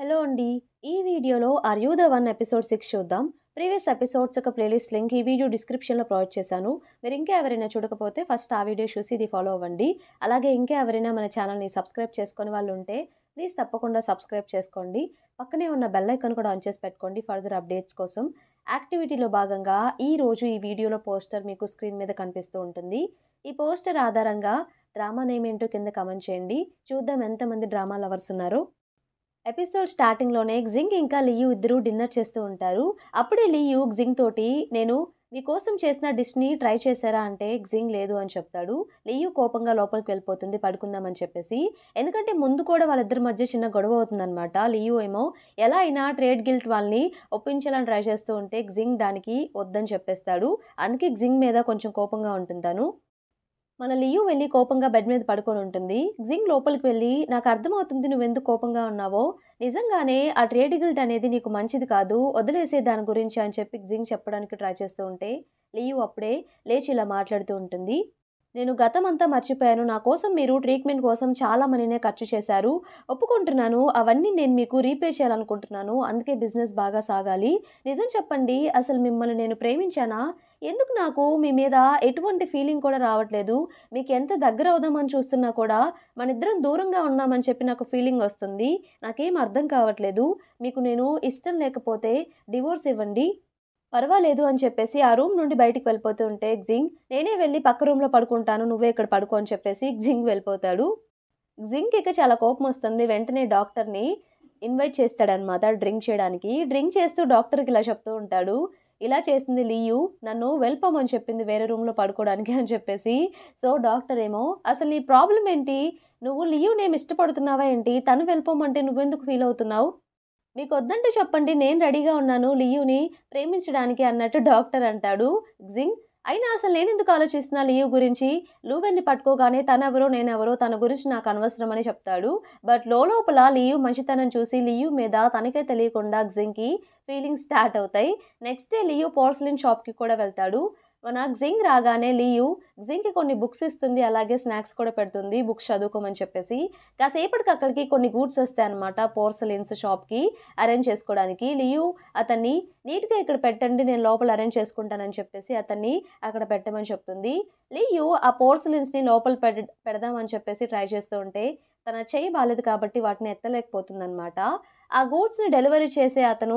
hello అండి ఈ వీడియోలో are you the one episode six చూద్దాం ప్రీవియస్ ఎపిసోడ్స్ ఒక ప్లేలిస్ట్ లింక్ ఈ వీడియో డిస్క్రిప్షన్లో ప్రొవైడ్ చేశాను మీరు ఇంకా ఎవరైనా చూడకపోతే ఫస్ట్ ఆ వీడియో చూసి ఇది ఫాలో అవ్వండి అలాగే ఇంకా ఎవరైనా మన ఛానల్ని సబ్స్క్రైబ్ చేసుకునే వాళ్ళు ఉంటే ప్లీజ్ తప్పకుండా సబ్స్క్రైబ్ చేసుకోండి పక్కనే ఉన్న బెల్ ఐకాన్ కూడా ఆన్ చేసి పెట్టుకోండి ఫర్దర్ అప్డేట్స్ కోసం యాక్టివిటీలో భాగంగా ఈ రోజు ఈ వీడియోలో పోస్టర్ మీకు స్క్రీన్ మీద కనిపిస్తూ ఉంటుంది ఈ పోస్టర్ ఆధారంగా డ్రామా నేమ్ ఏంటో కింద కమెంట్ చేయండి చూద్దాం ఎంతమంది డ్రామా లవర్స్ ఉన్నారో ఎపిసోడ్ స్టార్టింగ్లోనే జింగ్ ఇంకా లియూ ఇద్దరు డిన్నర్ చేస్తూ ఉంటారు అప్పుడే లియూ జింగ్ తోటి నేను మీకోసం చేసిన డిష్ని ట్రై చేశారా అంటే జింగ్ లేదు అని చెప్తాడు లియూ కోపంగా లోపలికి వెళ్ళిపోతుంది పడుకుందామని చెప్పేసి ఎందుకంటే ముందు కూడా వాళ్ళిద్దరి మధ్య చిన్న గొడవ అవుతుందనమాట లియూ ఏమో ఎలా అయినా ట్రేడ్ గిల్ట్ వాళ్ళని ఒప్పించాలని ట్రై చేస్తూ ఉంటే జింగ్ దానికి వద్దని చెప్పేస్తాడు అందుకే జింగ్ మీద కొంచెం కోపంగా ఉంటుంటాను మన లియు వెళ్ళి కోపంగా బెడ్ మీద పడుకొని ఉంటుంది జింగ్ లోపలికి వెళ్ళి నాకు అర్థమవుతుంది నువ్వెందుకు కోపంగా ఉన్నావో నిజంగానే ఆ ట్రేడ్ గిల్ట్ అనేది నీకు మంచిది కాదు వదిలేసే దాని గురించి అని చెప్పి జింగ్ చెప్పడానికి ట్రై చేస్తూ ఉంటే లియు అప్పుడే లేచి ఇలా మాట్లాడుతూ ఉంటుంది నేను గతమంతా మర్చిపోయాను నా కోసం మీరు ట్రీట్మెంట్ కోసం చాలా మనీనే ఖర్చు చేశారు ఒప్పుకుంటున్నాను అవన్నీ నేను మీకు రీపే చేయాలనుకుంటున్నాను అందుకే బిజినెస్ బాగా సాగాలి నిజం చెప్పండి అసలు మిమ్మల్ని నేను ప్రేమించానా ఎందుకు నాకు మీ మీద ఎటువంటి ఫీలింగ్ కూడా రావట్లేదు మీకు ఎంత దగ్గర అవుదామని చూస్తున్నా కూడా మన ఇద్దరం దూరంగా ఉన్నామని చెప్పి నాకు ఫీలింగ్ వస్తుంది నాకేం అర్థం కావట్లేదు మీకు నేను ఇష్టం లేకపోతే డివోర్స్ ఇవ్వండి పర్వాలేదు అని చెప్పేసి ఆ రూమ్ నుండి బయటికి వెళ్ళిపోతుంటే జింగ్ నేనే వెళ్ళి పక్క రూమ్లో పడుకుంటాను నువ్వే ఇక్కడ పడుకో అని చెప్పేసి జింగ్ వెళ్ళిపోతాడు జింగ్ ఇక చాలా కోపం వస్తుంది వెంటనే డాక్టర్ని ఇన్వైట్ చేస్తాడనమాట డ్రింక్ చేయడానికి డ్రింక్ చేస్తూ డాక్టర్కి ఇలా చెప్తూ ఉంటాడు ఇలా చేస్తుంది లీయు నన్ను వెళ్ళిపోమని చెప్పింది వేరే రూమ్లో పడుకోవడానికి అని చెప్పేసి సో డాక్టర్ ఏమో అసలు నీ ప్రాబ్లం ఏంటి నువ్వు లీయు నేను ఇష్టపడుతున్నావా ఏంటి తను వెళ్ళిపోమంటే నువ్వెందుకు ఫీల్ అవుతున్నావు మీకు వద్దంటే చెప్పండి నేను రెడీగా ఉన్నాను లియుని ప్రేమించడానికి అన్నట్టు డాక్టర్ అంటాడు జింగ్ అయినా అసలు నేను ఎందుకు ఆలోచిస్తున్నా లియు గురించి లూవెన్ని పట్టుకోగానే తనెవరో నేనెవరో తన గురించి నాకు అనవసరం అని చెప్తాడు బట్ లోపల లియు మంచితనం చూసి లియు మీద తనకే తెలియకుండా జింగ్కి ఫీలింగ్స్ స్టార్ట్ అవుతాయి నెక్స్ట్ డే లియు పోర్సలిన్ షాప్కి కూడా వెళ్తాడు మన జింగ్ రాగానే లియు జింగ్కి కొన్ని బుక్స్ ఇస్తుంది అలాగే స్నాక్స్ కూడా పెడుతుంది బుక్స్ చదువుకోమని చెప్పేసి కాసేపటికి అక్కడికి కొన్ని గూడ్స్ వస్తాయి అనమాట పోర్సలిన్స్ షాప్కి అరేంజ్ చేసుకోవడానికి లియు అతన్ని నీట్గా ఇక్కడ పెట్టండి నేను లోపల అరేంజ్ చేసుకుంటానని చెప్పేసి అతన్ని అక్కడ పెట్టమని చెప్తుంది లియు ఆ పోర్సలిన్స్ని లోపల పెడ పెడదామని చెప్పేసి ట్రై చేస్తూ ఉంటే తన చేయి బాగాలేదు కాబట్టి వాటిని ఎత్తలేకపోతుందనమాట ఆ గూడ్స్ని డెలివరీ చేసే అతను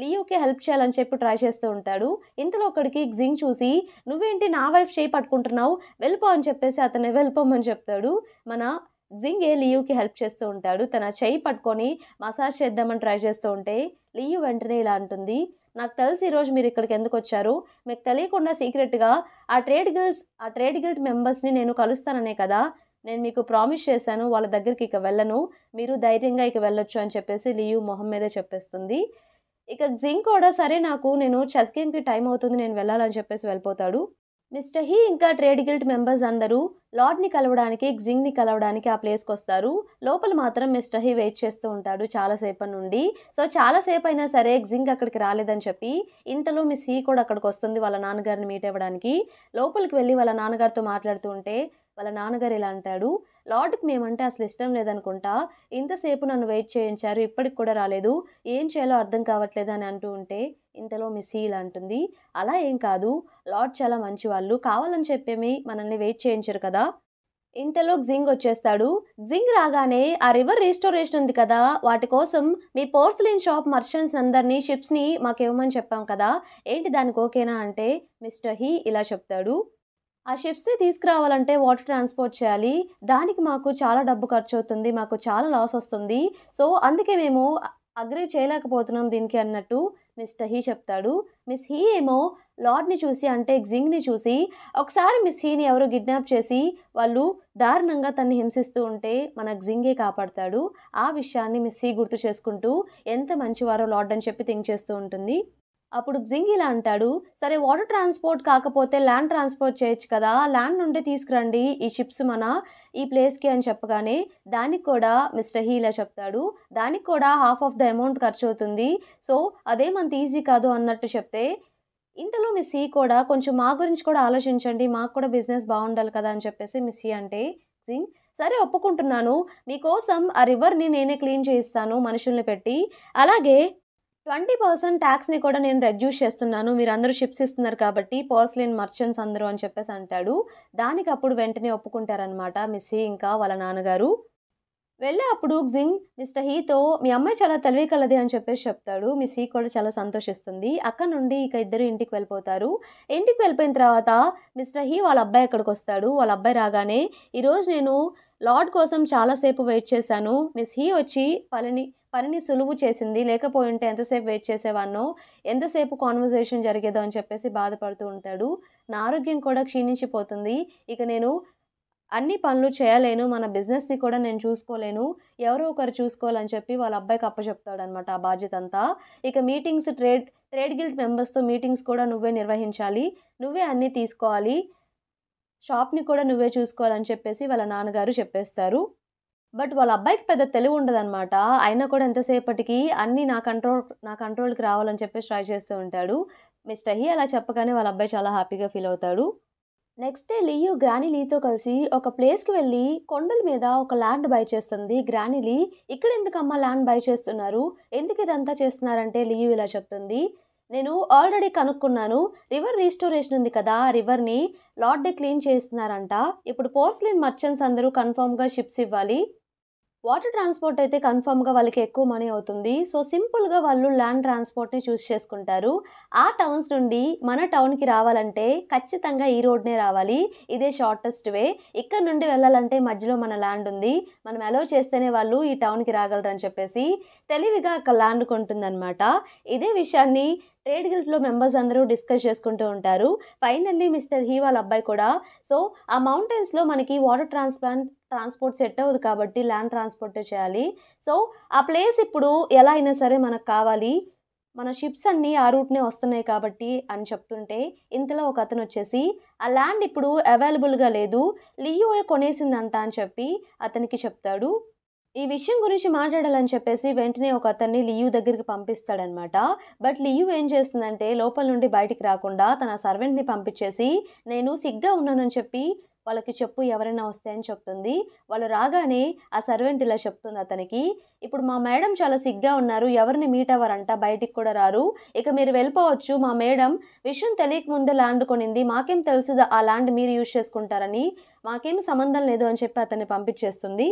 లియోకి హెల్ప్ చేయాలని చెప్పి ట్రై చేస్తూ ఉంటాడు ఇంతలో ఒకడికి జింగ్ చూసి నువ్వేంటి నా వైఫ్ చేయి పట్టుకుంటున్నావు వెళ్ళిపో అని చెప్పేసి అతన్ని వెళ్ళిపోమని చెప్తాడు మన జింగే లియూకి హెల్ప్ చేస్తూ ఉంటాడు తన చెయ్యి పట్టుకొని మసాజ్ చేద్దామని ట్రై చేస్తూ ఉంటే లియు వెంటనే ఇలా అంటుంది నాకు తెలిసి ఈరోజు మీరు ఇక్కడికి ఎందుకు వచ్చారు మీకు తెలియకుండా సీక్రెట్గా ఆ ట్రేడ్ గిల్డ్స్ ఆ ట్రేడ్ గిల్డ్ మెంబర్స్ని నేను కలుస్తాననే కదా నేను మీకు ప్రామిస్ చేశాను వాళ్ళ దగ్గరికి ఇక వెళ్ళను మీరు ధైర్యంగా ఇక వెళ్ళొచ్చు అని చెప్పేసి లియు మొహం మీదే చెప్పేస్తుంది ఇక జింక్ కూడా సరే నాకు నేను చెస్ గేమ్కి టైం అవుతుంది నేను వెళ్ళాలని చెప్పేసి వెళ్ళిపోతాడు మిస్టర్ హీ ఇంకా ట్రేడ్ గిల్ట్ మెంబర్స్ అందరూ లార్డ్ని కలవడానికి జింగ్ని కలవడానికి ఆ ప్లేస్కి వస్తారు లోపల మాత్రం మిస్టర్ హీ వెయిట్ చేస్తూ ఉంటాడు చాలాసేపు నుండి సో చాలాసేపు అయినా సరే జింగ్ అక్కడికి రాలేదని చెప్పి ఇంతలో మిస్ హీ కూడా అక్కడికి వస్తుంది వాళ్ళ నాన్నగారిని మీట్ అవ్వడానికి లోపలికి వెళ్ళి వాళ్ళ నాన్నగారితో మాట్లాడుతూ ఉంటే వాళ్ళ నాన్నగారు ఇలా అంటాడు లార్డ్కి మేమంటే అసలు ఇష్టం లేదనుకుంటా ఇంతసేపు నన్ను వెయిట్ చేయించారు ఇప్పటికి కూడా రాలేదు ఏం చేయాలో అర్థం కావట్లేదు అని అంటూ ఉంటే ఇంతలో మిస్ ఇలా అంటుంది అలా ఏం కాదు లార్డ్ చాలా మంచివాళ్ళు కావాలని చెప్పేమి మనల్ని వెయిట్ చేయించరు కదా ఇంతలో జింగ్ వచ్చేస్తాడు జింగ్ రాగానే ఆ రివర్ రీస్టోరేషన్ ఉంది కదా వాటి కోసం మీ పోర్సిలిన్ షాప్ మర్చెంట్స్ అందరినీ షిప్స్ని మాకు ఇవ్వమని చెప్పాం కదా ఏంటి దానికి ఓకేనా అంటే మిస్టర్ హీ ఇలా చెప్తాడు ఆ షిప్స్ని తీసుకురావాలంటే వాటర్ ట్రాన్స్పోర్ట్ చేయాలి దానికి మాకు చాలా డబ్బు ఖర్చు అవుతుంది మాకు చాలా లాస్ వస్తుంది సో అందుకే మేము అగ్రి చేయలేకపోతున్నాం దీనికి అన్నట్టు మిస్టర్ హీ చెప్తాడు మిస్ హీ ఏమో లార్డ్ని చూసి అంటే జింగ్ని చూసి ఒకసారి మిస్ హీని ఎవరో కిడ్నాప్ చేసి వాళ్ళు దారుణంగా తన్ని హింసిస్తూ ఉంటే మన జింగే కాపాడతాడు ఆ విషయాన్ని మిస్ హీ గుర్తు చేసుకుంటూ ఎంత మంచివారో లార్డ్ అని చెప్పి థింక్ చేస్తూ ఉంటుంది అప్పుడు జింగ్ ఇలా అంటాడు సరే వాటర్ ట్రాన్స్పోర్ట్ కాకపోతే ల్యాండ్ ట్రాన్స్పోర్ట్ చేయొచ్చు కదా ల్యాండ్ నుండి తీసుకురండి ఈ షిప్స్ మన ఈ ప్లేస్కి అని చెప్పగానే దానికి కూడా మిస్టర్ హీ ఇలా చెప్తాడు దానికి కూడా హాఫ్ ఆఫ్ ద అమౌంట్ ఖర్చు అవుతుంది సో అదేమంత ఈజీ కాదు అన్నట్టు చెప్తే ఇంతలో మిస్ హీ కూడా కొంచెం మా గురించి కూడా ఆలోచించండి మాకు కూడా బిజినెస్ బాగుండాలి కదా అని చెప్పేసి మిస్ హీ అంటే జింగ్ సరే ఒప్పుకుంటున్నాను మీకోసం ఆ రివర్ని నేనే క్లీన్ చేయిస్తాను మనుషుల్ని పెట్టి అలాగే ట్వంటీ పర్సెంట్ ట్యాక్స్ని కూడా నేను రెడ్యూస్ చేస్తున్నాను మీరు అందరూ షిప్స్ ఇస్తున్నారు కాబట్టి పోర్స్లిన్ మర్చెంట్స్ అందరూ అని చెప్పేసి అంటాడు దానికి అప్పుడు వెంటనే ఒప్పుకుంటారనమాట మిస్సీ ఇంకా వాళ్ళ నాన్నగారు వెళ్ళే అప్పుడు జింగ్ మిస్టర్ హీతో మీ అమ్మాయి చాలా తెలివి కలది అని చెప్పేసి చెప్తాడు మీ సీ కూడా చాలా సంతోషిస్తుంది అక్కడ నుండి ఇక ఇద్దరు ఇంటికి వెళ్ళిపోతారు ఇంటికి వెళ్ళిపోయిన తర్వాత మిస్టర్ హీ వాళ్ళ అబ్బాయి ఎక్కడికి వస్తాడు వాళ్ళ అబ్బాయి రాగానే ఈరోజు నేను లార్డ్ కోసం చాలాసేపు వెయిట్ చేశాను మిస్ హీ వచ్చి పనిని పనిని సులువు చేసింది లేకపోయింటే ఎంతసేపు వెయిట్ చేసేవాన్నో ఎంతసేపు కాన్వర్జేషన్ జరిగేదో అని చెప్పేసి బాధపడుతూ ఉంటాడు నా ఆరోగ్యం కూడా క్షీణించిపోతుంది ఇక నేను అన్ని పనులు చేయలేను మన బిజినెస్ని కూడా నేను చూసుకోలేను ఎవరో ఒకరు చూసుకోవాలని చెప్పి వాళ్ళ అబ్బాయికి అనమాట ఆ బాధ్యత అంతా ఇక మీటింగ్స్ ట్రేడ్ ట్రేడ్ గిల్డ్ మెంబర్స్తో మీటింగ్స్ కూడా నువ్వే నిర్వహించాలి నువ్వే అన్నీ తీసుకోవాలి షాప్ని కూడా నువ్వే చూసుకోవాలని చెప్పేసి వాళ్ళ నాన్నగారు చెప్పేస్తారు బట్ వాళ్ళ అబ్బాయికి పెద్ద తెలివి ఉండదన్నమాట అయినా కూడా ఎంతసేపటికి అన్నీ నా కంట్రోల్ నా కంట్రోల్కి రావాలని చెప్పేసి ట్రై చేస్తూ ఉంటాడు మిస్టర్ హీ అలా చెప్పగానే వాళ్ళ అబ్బాయి చాలా హ్యాపీగా ఫీల్ అవుతాడు నెక్స్ట్ డే లియు గ్రానీ లీతో కలిసి ఒక ప్లేస్కి వెళ్ళి కొండల మీద ఒక ల్యాండ్ బై చేస్తుంది గ్రానీ లీ ఇక్కడ ఎందుకమ్మా ల్యాండ్ బై చేస్తున్నారు ఎందుకు ఇదంతా చేస్తున్నారంటే లియు ఇలా చెప్తుంది నేను ఆల్రెడీ కనుక్కున్నాను రివర్ రీస్టోరేషన్ ఉంది కదా ఆ రివర్ని లాడ్డే క్లీన్ చేస్తున్నారంట ఇప్పుడు పోర్స్లిన్ మర్చెంట్స్ అందరూ కన్ఫామ్గా షిప్స్ ఇవ్వాలి వాటర్ ట్రాన్స్పోర్ట్ అయితే కన్ఫామ్గా వాళ్ళకి ఎక్కువ మనీ అవుతుంది సో సింపుల్గా వాళ్ళు ల్యాండ్ ట్రాన్స్పోర్ట్ని చూస్ చేసుకుంటారు ఆ టౌన్స్ నుండి మన టౌన్కి రావాలంటే ఖచ్చితంగా ఈ రోడ్నే రావాలి ఇదే షార్టెస్ట్ వే ఇక్కడ నుండి వెళ్ళాలంటే మధ్యలో మన ల్యాండ్ ఉంది మనం అలో చేస్తేనే వాళ్ళు ఈ టౌన్కి రాగలరని చెప్పేసి తెలివిగా అక్కడ ల్యాండ్ కొంటుందన్నమాట ఇదే విషయాన్ని ట్రేడ్ గిల్ట్లో మెంబర్స్ అందరూ డిస్కస్ చేసుకుంటూ ఉంటారు ఫైనల్లీ మిస్టర్ హీ వాళ్ళ అబ్బాయి కూడా సో ఆ లో మనకి వాటర్ ట్రాన్స్ప్లాంట్ ట్రాన్స్పోర్ట్ సెట్ అవ్వదు కాబట్టి ల్యాండ్ ట్రాన్స్పోర్ట్ చేయాలి సో ఆ ప్లేస్ ఇప్పుడు ఎలా అయినా సరే మనకు కావాలి మన షిప్స్ అన్నీ ఆ రూట్నే వస్తున్నాయి కాబట్టి అని చెప్తుంటే ఇంతలో ఒక అతను వచ్చేసి ఆ ల్యాండ్ ఇప్పుడు అవైలబుల్గా లేదు లియోయే కొనేసిందంట అని చెప్పి అతనికి చెప్తాడు ఈ విషయం గురించి మాట్లాడాలని చెప్పేసి వెంటనే ఒక అతన్ని లియు దగ్గరికి పంపిస్తాడనమాట బట్ లియు ఏం చేస్తుందంటే లోపల నుండి బయటికి రాకుండా తన సర్వెంట్ని పంపించేసి నేను సిగ్గా ఉన్నానని చెప్పి వాళ్ళకి చెప్పు ఎవరైనా వస్తాయని చెప్తుంది వాళ్ళు రాగానే ఆ సర్వెంట్ ఇలా చెప్తుంది అతనికి ఇప్పుడు మా మేడం చాలా సిగ్గా ఉన్నారు ఎవరిని మీట్ అవ్వరంట బయటికి కూడా రారు ఇక మీరు వెళ్ళిపోవచ్చు మా మేడం విషయం తెలియక ముందే ల్యాండ్ కొనింది మాకేం తెలుసు ఆ ల్యాండ్ మీరు యూజ్ చేసుకుంటారని మాకేం సంబంధం లేదు అని చెప్పి అతన్ని పంపించేస్తుంది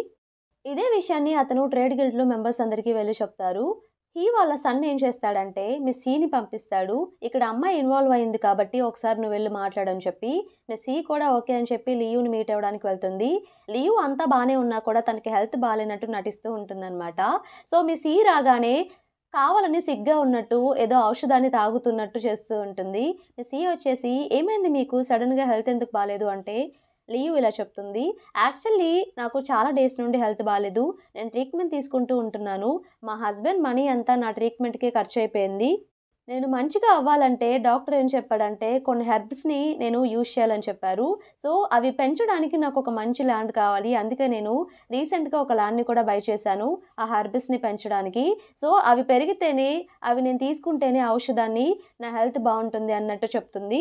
ఇదే విషయాన్ని అతను ట్రేడ్ గిల్డ్లో మెంబర్స్ అందరికీ వెళ్ళి చెప్తారు హీ వాళ్ళ సన్ ఏం చేస్తాడంటే మీ సీని పంపిస్తాడు ఇక్కడ అమ్మాయి ఇన్వాల్వ్ అయింది కాబట్టి ఒకసారి నువ్వు వెళ్ళి మాట్లాడని చెప్పి మీ సీ కూడా ఓకే అని చెప్పి లీవ్ని మీట్ అవ్వడానికి వెళ్తుంది లీవ్ అంతా బాగానే ఉన్నా కూడా తనకి హెల్త్ బాగాలేనట్టు నటిస్తూ ఉంటుందన్నమాట సో మీ సీ రాగానే కావాలని సిగ్గా ఉన్నట్టు ఏదో ఔషధాన్ని తాగుతున్నట్టు చేస్తూ ఉంటుంది మీ సీ వచ్చేసి ఏమైంది మీకు సడన్గా హెల్త్ ఎందుకు బాగాలేదు అంటే లియు ఇలా చెప్తుంది యాక్చువల్లీ నాకు చాలా డేస్ నుండి హెల్త్ బాగాలేదు నేను ట్రీట్మెంట్ తీసుకుంటూ ఉంటున్నాను మా హస్బెండ్ మనీ అంతా నా ట్రీట్మెంట్కే ఖర్చు అయిపోయింది నేను మంచిగా అవ్వాలంటే డాక్టర్ ఏం చెప్పాడంటే కొన్ని హెర్బ్స్ని నేను యూజ్ చేయాలని చెప్పారు సో అవి పెంచడానికి నాకు ఒక మంచి ల్యాండ్ కావాలి అందుకే నేను రీసెంట్గా ఒక ల్యాండ్ని కూడా బై చేశాను ఆ హెర్బ్స్ని పెంచడానికి సో అవి పెరిగితేనే అవి నేను తీసుకుంటేనే ఔషధాన్ని నా హెల్త్ బాగుంటుంది అన్నట్టు చెప్తుంది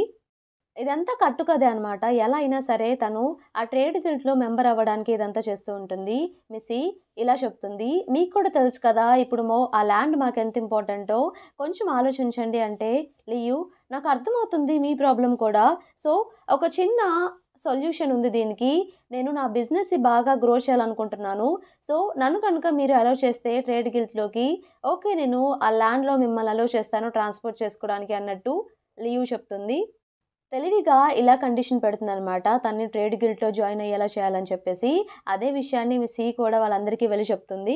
ఇదంతా కట్టుకదే అనమాట ఎలా అయినా సరే తను ఆ ట్రేడ్ గిల్డ్లో మెంబర్ అవ్వడానికి ఇదంతా చేస్తూ ఉంటుంది మిస్సి ఇలా చెప్తుంది మీకు కూడా తెలుసు కదా ఇప్పుడు మో ఆ ల్యాండ్ మాకు ఎంత ఇంపార్టెంటో కొంచెం ఆలోచించండి అంటే లియు నాకు అర్థమవుతుంది మీ ప్రాబ్లం కూడా సో ఒక చిన్న సొల్యూషన్ ఉంది దీనికి నేను నా బిజినెస్ బాగా గ్రో చేయాలనుకుంటున్నాను సో నన్ను కనుక మీరు అలౌ చేస్తే ట్రేడ్ గిల్ట్లోకి ఓకే నేను ఆ ల్యాండ్లో మిమ్మల్ని అలౌ చేస్తాను ట్రాన్స్పోర్ట్ చేసుకోవడానికి అన్నట్టు లియు చెప్తుంది తెలివిగా ఇలా కండిషన్ పెడుతుందనమాట తన్ని ట్రేడ్ గిల్డ్లో జాయిన్ అయ్యేలా చేయాలని చెప్పేసి అదే విషయాన్ని మీ సి కూడా వాళ్ళందరికీ వెళ్ళి చెప్తుంది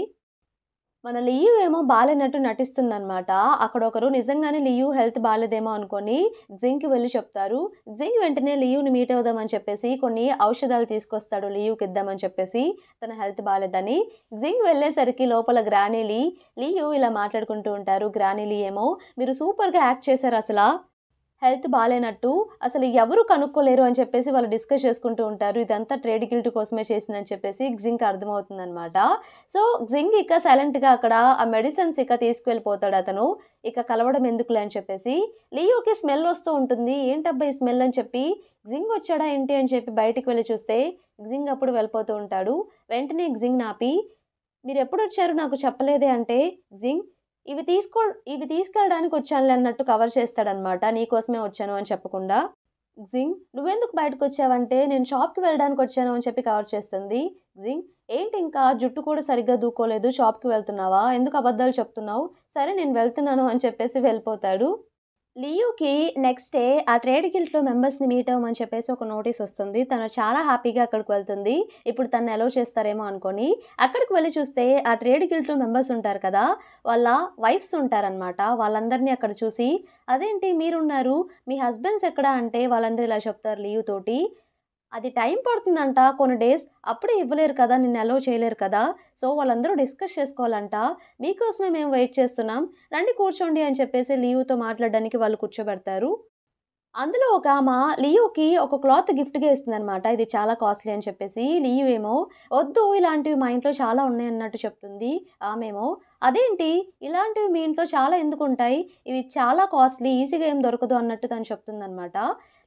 మన లియు ఏమో బాగాలేనట్టు అనమాట అక్కడ ఒకరు నిజంగానే లియు హెల్త్ బాగాలేదేమో అనుకొని జింక్ వెళ్ళి చెప్తారు జింక్ వెంటనే లియుని మీట్ అవుదామని చెప్పేసి కొన్ని ఔషధాలు తీసుకొస్తాడు లియుకి ఇద్దామని చెప్పేసి తన హెల్త్ బాగాలేదని జింక్ వెళ్ళేసరికి లోపల గ్రానీలీ లియు ఇలా మాట్లాడుకుంటూ ఉంటారు గ్రానీలీ ఏమో మీరు సూపర్గా యాక్ట్ చేశారు అసలు హెల్త్ బాగాలేనట్టు అసలు ఎవరు కనుక్కోలేరు అని చెప్పేసి వాళ్ళు డిస్కస్ చేసుకుంటూ ఉంటారు ఇదంతా ట్రేడ్ గిల్ట్ కోసమే చేసిందని చెప్పేసి జింక్ అర్థమవుతుందనమాట సో జింక్ ఇక సైలెంట్గా అక్కడ ఆ మెడిసిన్స్ ఇక తీసుకువెళ్ళిపోతాడు అతను ఇక కలవడం ఎందుకులే అని చెప్పేసి లియోకి స్మెల్ వస్తూ ఉంటుంది ఏంటబ్బా ఈ స్మెల్ అని చెప్పి జింగ్ వచ్చాడా ఏంటి అని చెప్పి బయటికి వెళ్ళి చూస్తే జింగ్ అప్పుడు వెళ్ళిపోతూ ఉంటాడు వెంటనే జింగ్ నాపి మీరు ఎప్పుడు వచ్చారు నాకు చెప్పలేదే అంటే జింగ్ ఇవి తీసుకో ఇవి తీసుకెళ్ళడానికి వచ్చానులే అన్నట్టు కవర్ చేస్తాడనమాట నీకోసమే వచ్చాను అని చెప్పకుండా జింగ్ నువ్వెందుకు బయటకు వచ్చావంటే నేను షాప్కి వెళ్ళడానికి వచ్చాను అని చెప్పి కవర్ చేస్తుంది జింగ్ ఏంటి ఇంకా జుట్టు కూడా సరిగ్గా దూకోలేదు షాప్కి వెళ్తున్నావా ఎందుకు అబద్ధాలు చెప్తున్నావు సరే నేను వెళ్తున్నాను అని చెప్పేసి వెళ్ళిపోతాడు లియూకి నెక్స్ట్ డే ఆ ట్రేడ్ గిల్ట్లో మెంబర్స్ని మీట్ అవ్వమని చెప్పేసి ఒక నోటీస్ వస్తుంది తను చాలా హ్యాపీగా అక్కడికి వెళ్తుంది ఇప్పుడు తను అలౌ చేస్తారేమో అనుకొని అక్కడికి వెళ్ళి చూస్తే ఆ ట్రేడ్ గిల్ట్లో మెంబర్స్ ఉంటారు కదా వాళ్ళ వైఫ్స్ ఉంటారనమాట వాళ్ళందరినీ అక్కడ చూసి అదేంటి మీరున్నారు మీ హస్బెండ్స్ ఎక్కడ అంటే వాళ్ళందరూ ఇలా చెప్తారు లియూ తోటి అది టైం పడుతుందంట కొన్ని డేస్ అప్పుడే ఇవ్వలేరు కదా నిన్ను అలో చేయలేరు కదా సో వాళ్ళందరూ డిస్కస్ చేసుకోవాలంట మీకోసమే మేము వెయిట్ చేస్తున్నాం రండి కూర్చోండి అని చెప్పేసి లీవ్తో మాట్లాడడానికి వాళ్ళు కూర్చోబెడతారు అందులో ఒక ఆమ లియోకి ఒక క్లాత్ గిఫ్ట్గా ఇస్తుందనమాట ఇది చాలా కాస్ట్లీ అని చెప్పేసి లియో ఏమో వద్దు ఇలాంటివి మా ఇంట్లో చాలా ఉన్నాయి అన్నట్టు చెప్తుంది ఆమెమో అదేంటి ఇలాంటివి మీ ఇంట్లో చాలా ఎందుకు ఉంటాయి ఇవి చాలా కాస్ట్లీ ఈజీగా ఏం దొరకదు అన్నట్టు తను చెప్తుందనమాట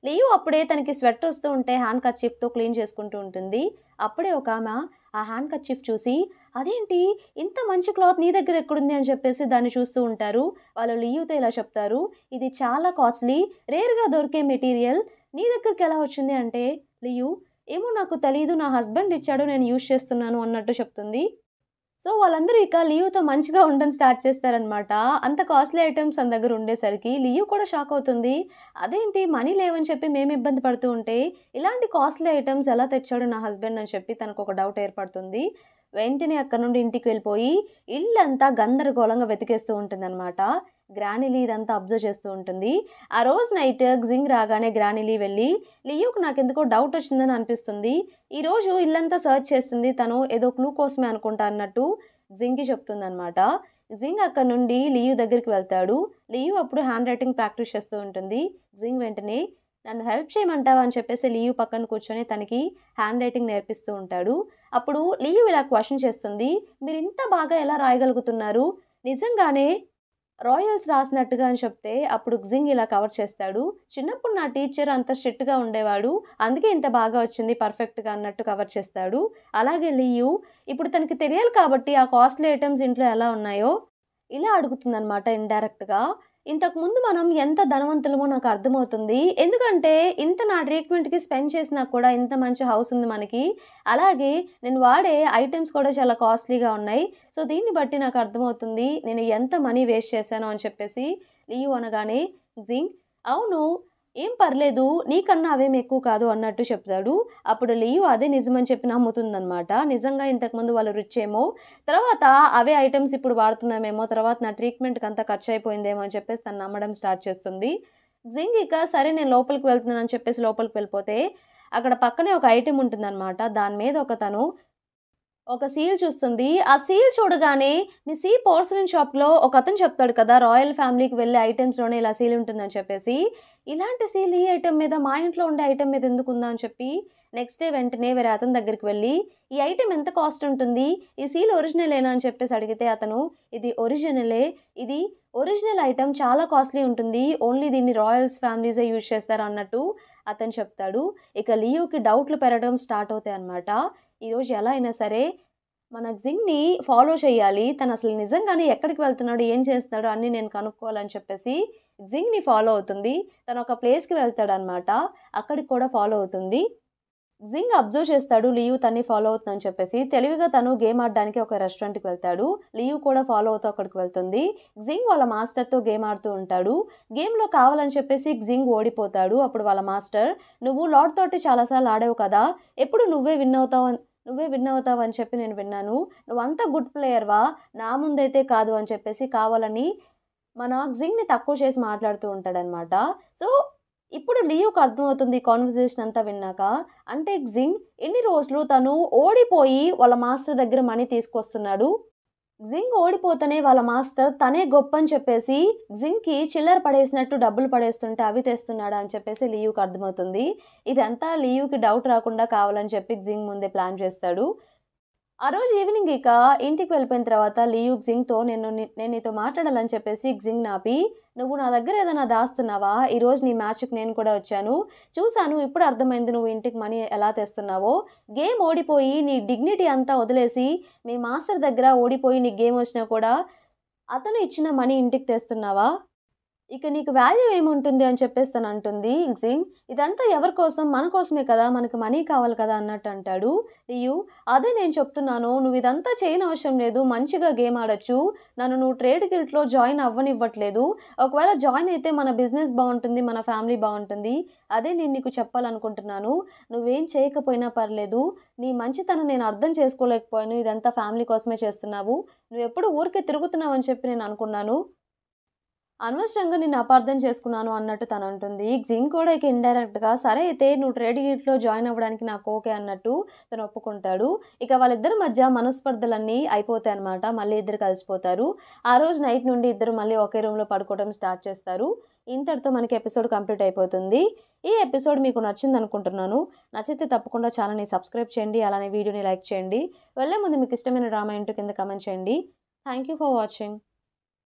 లేవు అప్పుడే తనకి స్వెటర్ వస్తూ ఉంటే హ్యాండ్ కర్చీఫ్తో క్లీన్ చేసుకుంటూ ఉంటుంది అప్పుడే ఒక ఆమె ఆ హ్యాండ్ కర్చీఫ్ చూసి అదేంటి ఇంత మంచి క్లాత్ నీ దగ్గర ఎక్కడుంది అని చెప్పేసి దాన్ని చూస్తూ ఉంటారు వాళ్ళు లీవ్తో ఇలా చెప్తారు ఇది చాలా కాస్ట్లీ రేర్గా దొరికే మెటీరియల్ నీ దగ్గరికి ఎలా వచ్చింది అంటే లియు ఏమో నాకు తెలీదు నా హస్బెండ్ ఇచ్చాడు నేను యూజ్ చేస్తున్నాను అన్నట్టు చెప్తుంది సో వాళ్ళందరూ ఇక లియూతో మంచిగా ఉండడం స్టార్ట్ చేస్తారనమాట అంత కాస్ట్లీ ఐటమ్స్ తన దగ్గర ఉండేసరికి లియూ కూడా షాక్ అవుతుంది అదేంటి మనీ లేవని చెప్పి మేము ఇబ్బంది పడుతూ ఉంటే ఇలాంటి కాస్ట్లీ ఐటమ్స్ ఎలా తెచ్చాడు నా హస్బెండ్ అని చెప్పి తనకు ఒక డౌట్ ఏర్పడుతుంది వెంటనే అక్కడ నుండి ఇంటికి వెళ్ళిపోయి ఇల్లంతా గందరగోళంగా వెతికేస్తూ ఉంటుందన్నమాట గ్రానిలీ ఇదంతా అబ్జర్వ్ చేస్తూ ఉంటుంది ఆ రోజు నైట్ జింగ్ రాగానే గ్రానిలీ వెళ్ళి లియోకు ఎందుకో డౌట్ వచ్చిందని అనిపిస్తుంది ఈరోజు ఇల్లంతా సర్చ్ చేస్తుంది తను ఏదో క్లూ కోసమే అనుకుంటా అన్నట్టు జింగ్కి చెప్తుందనమాట జింగ్ అక్కడ నుండి లియు దగ్గరికి వెళ్తాడు లియు అప్పుడు హ్యాండ్ రైటింగ్ ప్రాక్టీస్ చేస్తూ ఉంటుంది జింగ్ వెంటనే నన్ను హెల్ప్ చేయమంటావా అని చెప్పేసి లీవ్ పక్కన కూర్చొని తనకి హ్యాండ్ రైటింగ్ నేర్పిస్తూ ఉంటాడు అప్పుడు లీవ్ ఇలా క్వశ్చన్ చేస్తుంది మీరు ఇంత బాగా ఎలా రాయగలుగుతున్నారు నిజంగానే రాయల్స్ రాసినట్టుగా అని చెప్తే అప్పుడు జింగ్ ఇలా కవర్ చేస్తాడు చిన్నప్పుడు నా టీచర్ అంత స్ట్రిక్ట్గా ఉండేవాడు అందుకే ఇంత బాగా వచ్చింది పర్ఫెక్ట్గా అన్నట్టు కవర్ చేస్తాడు అలాగే లియు ఇప్పుడు తనకి తెలియాలి కాబట్టి ఆ కాస్ట్లీ ఐటమ్స్ ఇంట్లో ఎలా ఉన్నాయో ఇలా అడుగుతుందనమాట ఇండైరెక్ట్గా ఇంతకుముందు మనం ఎంత ధనవంతులమో నాకు అర్థమవుతుంది ఎందుకంటే ఇంత నా ట్రీట్మెంట్కి స్పెండ్ చేసినా కూడా ఇంత మంచి హౌస్ ఉంది మనకి అలాగే నేను వాడే ఐటమ్స్ కూడా చాలా కాస్ట్లీగా ఉన్నాయి సో దీన్ని బట్టి నాకు అర్థమవుతుంది నేను ఎంత మనీ వేస్ట్ చేశాను అని చెప్పేసి లీవ్ అనగానే జింగ్ అవును ఏం పర్లేదు నీకన్నా అవేం ఎక్కువ కాదు అన్నట్టు చెప్తాడు అప్పుడు లియు అదే నిజమని చెప్పి నమ్ముతుందనమాట నిజంగా ఇంతకుముందు వాళ్ళు రుచేమో తర్వాత అవే ఐటమ్స్ ఇప్పుడు వాడుతున్నామేమో తర్వాత నా ట్రీట్మెంట్కి అంతా ఖర్చు అయిపోయిందేమో అని చెప్పేసి తను నమ్మడం స్టార్ట్ చేస్తుంది జింగ్ ఇక సరే నేను లోపలికి వెళ్తున్నాను అని చెప్పేసి లోపలికి వెళ్ళిపోతే అక్కడ పక్కనే ఒక ఐటెం ఉంటుందన్నమాట దాని మీద ఒక తను ఒక సీల్ చూస్తుంది ఆ సీల్ చూడగానే మీ సీ పోర్సలిన్ షాప్లో ఒక అతను చెప్తాడు కదా రాయల్ ఫ్యామిలీకి వెళ్ళే ఐటమ్స్లోనే ఇలా సీల్ ఉంటుందని చెప్పేసి ఇలాంటి సీల్ ఈ ఐటెం మీద మా ఇంట్లో ఉండే ఐటెం మీద ఎందుకు ఉందా అని చెప్పి నెక్స్ట్ డే వెంటనే వేరే అతని దగ్గరికి వెళ్ళి ఈ ఐటెం ఎంత కాస్ట్ ఉంటుంది ఈ సీల్ ఒరిజినలేనా అని చెప్పేసి అడిగితే అతను ఇది ఒరిజినలే ఇది ఒరిజినల్ ఐటెం చాలా కాస్ట్లీ ఉంటుంది ఓన్లీ దీన్ని రాయల్స్ ఫ్యామిలీసే యూజ్ చేస్తారు అన్నట్టు అతను చెప్తాడు ఇక లియోకి డౌట్లు పెరగడం స్టార్ట్ అవుతాయి అనమాట ఈరోజు ఎలా అయినా సరే మన జింగ్ని ఫాలో చేయాలి తను అసలు నిజంగానే ఎక్కడికి వెళ్తున్నాడు ఏం చేస్తున్నాడు అన్నీ నేను కనుక్కోవాలని చెప్పేసి జింగ్ని ఫాలో అవుతుంది తను ఒక ప్లేస్కి వెళ్తాడనమాట అక్కడికి కూడా ఫాలో అవుతుంది జింగ్ అబ్జర్వ్ చేస్తాడు లియు తన్ని ఫాలో అవుతుందని చెప్పేసి తెలివిగా తను గేమ్ ఆడడానికి ఒక రెస్టారెంట్కి వెళ్తాడు లియు కూడా ఫాలో అవుతూ అక్కడికి వెళ్తుంది జింగ్ వాళ్ళ మాస్టర్తో గేమ్ ఆడుతూ ఉంటాడు గేమ్లో కావాలని చెప్పేసి జింగ్ ఓడిపోతాడు అప్పుడు వాళ్ళ మాస్టర్ నువ్వు లాడ్ తోటి చాలాసార్లు ఆడావు కదా ఎప్పుడు నువ్వే విన్ అవుతావు నువ్వే విన్ అవుతావు అని చెప్పి నేను విన్నాను నువ్వు అంత గుడ్ ప్లేయర్వా నా ముందైతే కాదు అని చెప్పేసి కావాలని మన జింగ్ని తక్కువ చేసి మాట్లాడుతూ ఉంటాడనమాట సో ఇప్పుడు లియోకి అర్థమవుతుంది కాన్వర్సేషన్ అంతా విన్నాక అంటే జింగ్ ఎన్ని రోజులు తను ఓడిపోయి వాళ్ళ మాస్టర్ దగ్గర మనీ తీసుకొస్తున్నాడు జింగ్ ఓడిపోతేనే వాళ్ళ మాస్టర్ తనే గొప్ప అని చెప్పేసి జింగ్కి చిల్లర పడేసినట్టు డబ్బులు పడేస్తుంటే అవి తెస్తున్నాడా అని చెప్పేసి లియూకి అర్థమవుతుంది ఇదంతా లియూకి డౌట్ రాకుండా కావాలని చెప్పి జింగ్ ముందే ప్లాన్ చేస్తాడు ఆ రోజు ఈవినింగ్ ఇక ఇంటికి వెళ్ళిపోయిన తర్వాత లియూ జింగ్తో నేను నేను నీతో మాట్లాడాలని చెప్పేసి జింగ్ నాపి నువ్వు నా దగ్గర ఏదైనా దాస్తున్నావా ఈరోజు నీ మ్యాచ్కి నేను కూడా వచ్చాను చూశాను ఇప్పుడు అర్థమైంది నువ్వు ఇంటికి మనీ ఎలా తెస్తున్నావో గేమ్ ఓడిపోయి నీ డిగ్నిటీ అంతా వదిలేసి మీ మాస్టర్ దగ్గర ఓడిపోయి నీ గేమ్ వచ్చినా కూడా అతను ఇచ్చిన మనీ ఇంటికి తెస్తున్నావా ఇక నీకు వాల్యూ ఏముంటుంది అని చెప్పేసి తను అంటుంది ఇగ్జింగ్ ఇదంతా ఎవరి కోసం మన కోసమే కదా మనకు మనీ కావాలి కదా అన్నట్టు అంటాడు రియు అదే నేను చెప్తున్నాను నువ్వు ఇదంతా చేయని అవసరం లేదు మంచిగా గేమ్ ఆడొచ్చు నన్ను నువ్వు ట్రేడ్ గిల్ట్లో జాయిన్ అవ్వనివ్వట్లేదు ఒకవేళ జాయిన్ అయితే మన బిజినెస్ బాగుంటుంది మన ఫ్యామిలీ బాగుంటుంది అదే నేను నీకు చెప్పాలనుకుంటున్నాను నువ్వేం చేయకపోయినా పర్లేదు నీ మంచితనం నేను అర్థం చేసుకోలేకపోయాను ఇదంతా ఫ్యామిలీ కోసమే చేస్తున్నావు నువ్వు ఎప్పుడు ఊరికే తిరుగుతున్నావు అని చెప్పి నేను అనుకున్నాను అనవసరంగా నేను అపార్థం చేసుకున్నాను అన్నట్టు తను అంటుంది జింగ్ కూడా ఇక ఇండైరెక్ట్గా సరే అయితే నువ్వు ట్రేడ్ గీట్లో జాయిన్ అవ్వడానికి నాకు ఓకే అన్నట్టు తను ఒప్పుకుంటాడు ఇక వాళ్ళిద్దరి మధ్య మనస్పర్ధలన్నీ అయిపోతాయి అనమాట మళ్ళీ ఇద్దరు కలిసిపోతారు ఆ రోజు నైట్ నుండి ఇద్దరు మళ్ళీ ఒకే రూమ్లో పడుకోవడం స్టార్ట్ చేస్తారు ఇంతటితో మనకి ఎపిసోడ్ కంప్లీట్ అయిపోతుంది ఈ ఎపిసోడ్ మీకు నచ్చింది అనుకుంటున్నాను నచ్చితే తప్పకుండా ఛానల్ని సబ్స్క్రైబ్ చేయండి అలానే వీడియోని లైక్ చేయండి వెళ్ళే ముందు మీకు ఇష్టమైన డ్రామా ఇంటూ కింద కమెంట్ చేయండి థ్యాంక్ యూ ఫర్ వాచింగ్